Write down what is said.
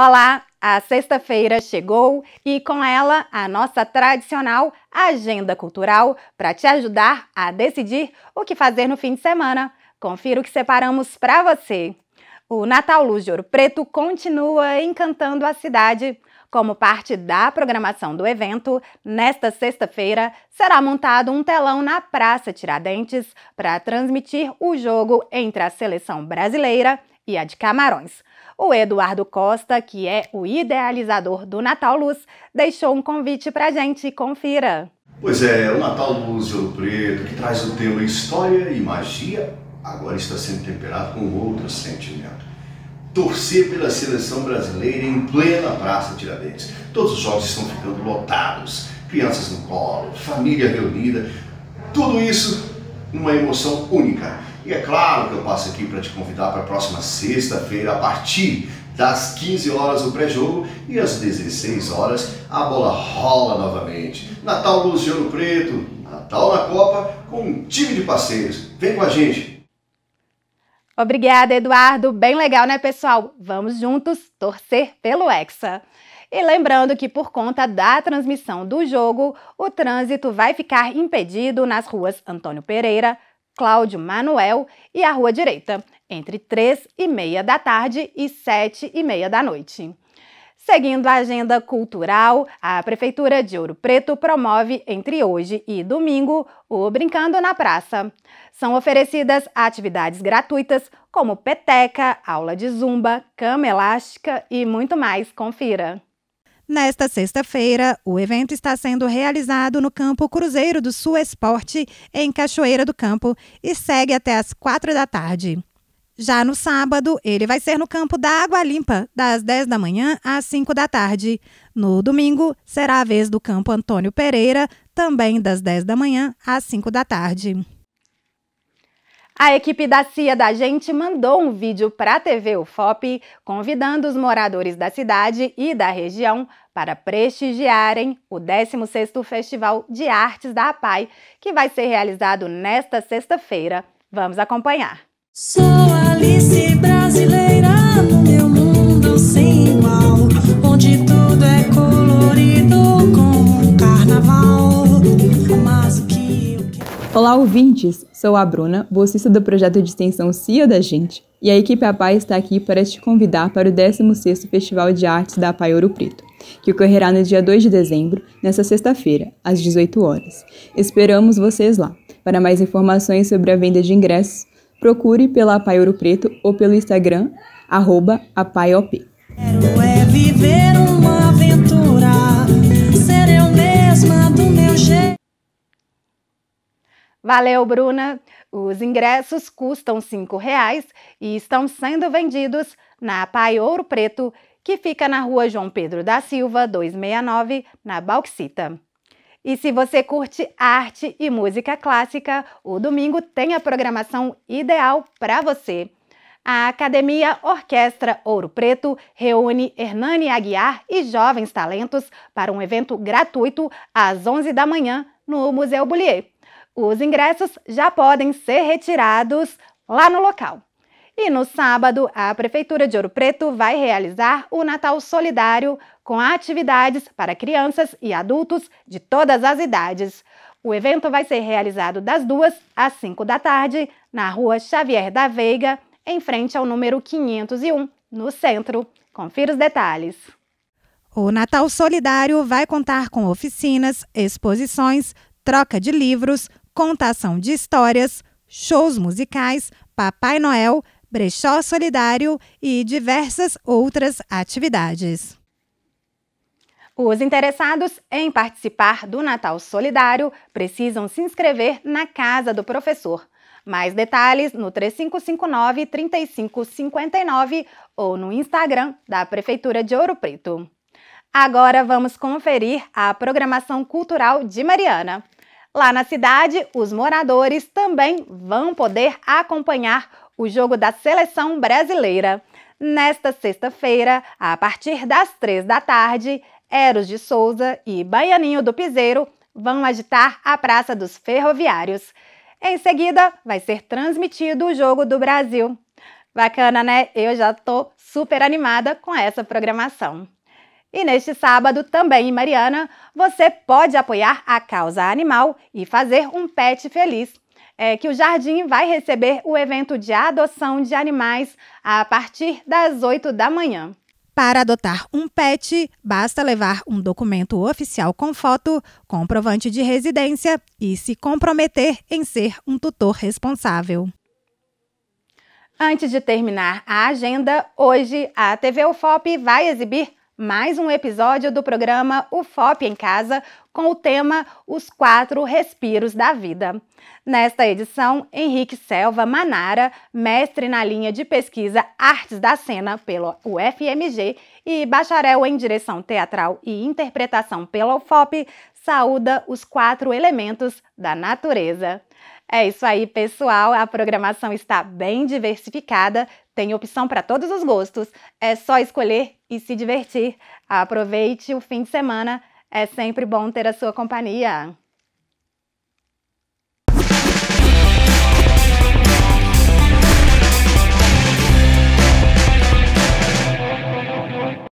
Olá, a sexta-feira chegou e com ela a nossa tradicional agenda cultural para te ajudar a decidir o que fazer no fim de semana. Confira o que separamos para você. O Natal Luz de Ouro Preto continua encantando a cidade. Como parte da programação do evento, nesta sexta-feira será montado um telão na Praça Tiradentes para transmitir o jogo entre a seleção brasileira e a de Camarões. O Eduardo Costa, que é o idealizador do Natal Luz, deixou um convite pra gente. Confira! Pois é, o Natal Luz Ouro Preto, que traz o tema História e Magia, agora está sendo temperado com outro sentimento. Torcer pela seleção brasileira em plena Praça Tiradentes. Todos os jogos estão ficando lotados, crianças no colo, família reunida, tudo isso numa emoção única e é claro que eu passo aqui para te convidar para a próxima sexta-feira, a partir das 15 horas o pré-jogo e às 16 horas a bola rola novamente. Natal Luz de Ouro Preto, Natal na Copa, com um time de parceiros. Vem com a gente! Obrigada, Eduardo. Bem legal, né, pessoal? Vamos juntos torcer pelo Hexa. E lembrando que, por conta da transmissão do jogo, o trânsito vai ficar impedido nas ruas Antônio Pereira, Cláudio Manuel e a Rua Direita, entre 3 e meia da tarde e 7 e meia da noite. Seguindo a agenda cultural, a Prefeitura de Ouro Preto promove entre hoje e domingo o Brincando na Praça. São oferecidas atividades gratuitas como peteca, aula de zumba, cama elástica e muito mais. Confira! Nesta sexta-feira, o evento está sendo realizado no campo Cruzeiro do Sul Esporte, em Cachoeira do Campo, e segue até as quatro da tarde. Já no sábado, ele vai ser no campo da Água Limpa, das 10 da manhã às 5 da tarde. No domingo, será a vez do campo Antônio Pereira, também das 10 da manhã às 5 da tarde. A equipe da CIA da gente mandou um vídeo para a TV UFOP convidando os moradores da cidade e da região para prestigiarem o 16º Festival de Artes da APAI, que vai ser realizado nesta sexta-feira. Vamos acompanhar. Sou Alice Brasileira Olá, ouvintes! Sou a Bruna, bolsista do projeto de extensão CIA da Gente, e a equipe APAI está aqui para te convidar para o 16 Festival de Artes da APAI Ouro Preto, que ocorrerá no dia 2 de dezembro, nesta sexta-feira, às 18 horas. Esperamos vocês lá. Para mais informações sobre a venda de ingressos, procure pela APAI Ouro Preto ou pelo Instagram, arroba APAIOP. Quero é viver uma aventura, ser eu mesma do meu jeito. Valeu, Bruna! Os ingressos custam R$ reais e estão sendo vendidos na Pai Ouro Preto, que fica na rua João Pedro da Silva, 269, na Bauxita. E se você curte arte e música clássica, o domingo tem a programação ideal para você. A Academia Orquestra Ouro Preto reúne Hernani Aguiar e jovens talentos para um evento gratuito às 11 da manhã no Museu Bullier. Os ingressos já podem ser retirados lá no local. E no sábado, a Prefeitura de Ouro Preto vai realizar o Natal Solidário com atividades para crianças e adultos de todas as idades. O evento vai ser realizado das 2 às 5 da tarde na rua Xavier da Veiga, em frente ao número 501, no centro. Confira os detalhes. O Natal Solidário vai contar com oficinas, exposições, troca de livros, contação de histórias, shows musicais, Papai Noel, brechó solidário e diversas outras atividades. Os interessados em participar do Natal Solidário precisam se inscrever na Casa do Professor. Mais detalhes no 3559-3559 ou no Instagram da Prefeitura de Ouro Preto. Agora vamos conferir a programação cultural de Mariana. Lá na cidade, os moradores também vão poder acompanhar o jogo da seleção brasileira. Nesta sexta-feira, a partir das três da tarde, Eros de Souza e Baianinho do Piseiro vão agitar a Praça dos Ferroviários. Em seguida, vai ser transmitido o Jogo do Brasil. Bacana, né? Eu já tô super animada com essa programação. E neste sábado, também em Mariana, você pode apoiar a causa animal e fazer um pet feliz. É que o jardim vai receber o evento de adoção de animais a partir das 8 da manhã. Para adotar um pet, basta levar um documento oficial com foto, comprovante de residência e se comprometer em ser um tutor responsável. Antes de terminar a agenda, hoje a TV UFOP vai exibir mais um episódio do programa UFOP em Casa com o tema Os Quatro Respiros da Vida. Nesta edição, Henrique Selva Manara, mestre na linha de pesquisa Artes da Cena pela UFMG e bacharel em Direção Teatral e Interpretação pela UFOP, saúda os quatro elementos da natureza. É isso aí, pessoal. A programação está bem diversificada, tem opção para todos os gostos. É só escolher e se divertir. Aproveite o fim de semana. É sempre bom ter a sua companhia.